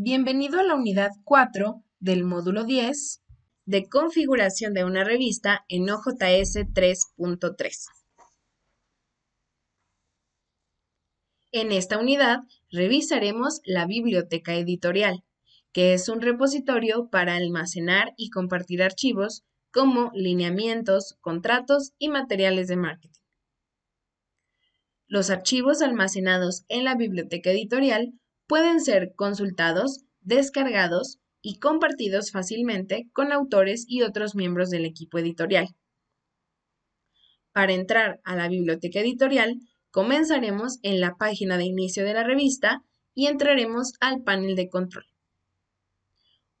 Bienvenido a la unidad 4 del módulo 10 de configuración de una revista en OJS 3.3. En esta unidad revisaremos la biblioteca editorial, que es un repositorio para almacenar y compartir archivos como lineamientos, contratos y materiales de marketing. Los archivos almacenados en la biblioteca editorial pueden ser consultados, descargados y compartidos fácilmente con autores y otros miembros del equipo editorial. Para entrar a la biblioteca editorial, comenzaremos en la página de inicio de la revista y entraremos al panel de control.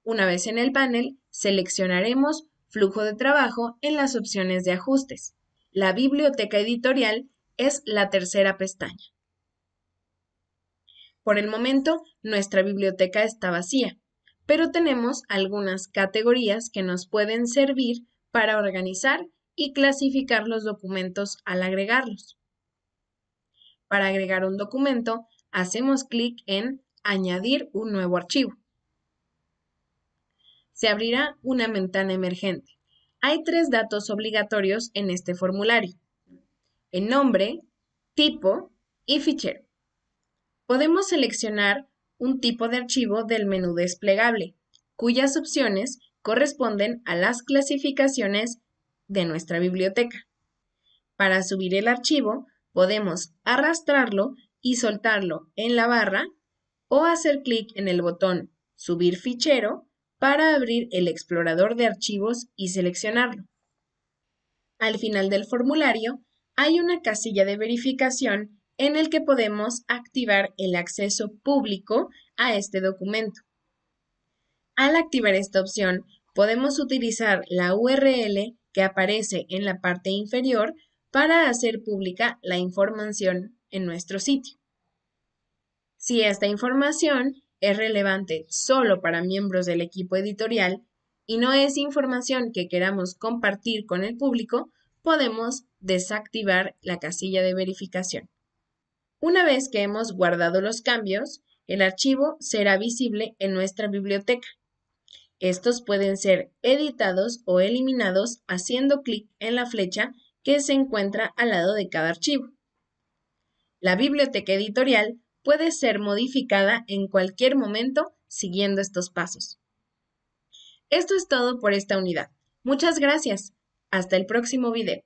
Una vez en el panel, seleccionaremos Flujo de trabajo en las opciones de ajustes. La biblioteca editorial es la tercera pestaña. Por el momento, nuestra biblioteca está vacía, pero tenemos algunas categorías que nos pueden servir para organizar y clasificar los documentos al agregarlos. Para agregar un documento, hacemos clic en Añadir un nuevo archivo. Se abrirá una ventana emergente. Hay tres datos obligatorios en este formulario. El nombre, tipo y fichero podemos seleccionar un tipo de archivo del menú desplegable, cuyas opciones corresponden a las clasificaciones de nuestra biblioteca. Para subir el archivo, podemos arrastrarlo y soltarlo en la barra o hacer clic en el botón Subir fichero para abrir el explorador de archivos y seleccionarlo. Al final del formulario hay una casilla de verificación en el que podemos activar el acceso público a este documento. Al activar esta opción, podemos utilizar la URL que aparece en la parte inferior para hacer pública la información en nuestro sitio. Si esta información es relevante solo para miembros del equipo editorial y no es información que queramos compartir con el público, podemos desactivar la casilla de verificación. Una vez que hemos guardado los cambios, el archivo será visible en nuestra biblioteca. Estos pueden ser editados o eliminados haciendo clic en la flecha que se encuentra al lado de cada archivo. La biblioteca editorial puede ser modificada en cualquier momento siguiendo estos pasos. Esto es todo por esta unidad. Muchas gracias. Hasta el próximo video.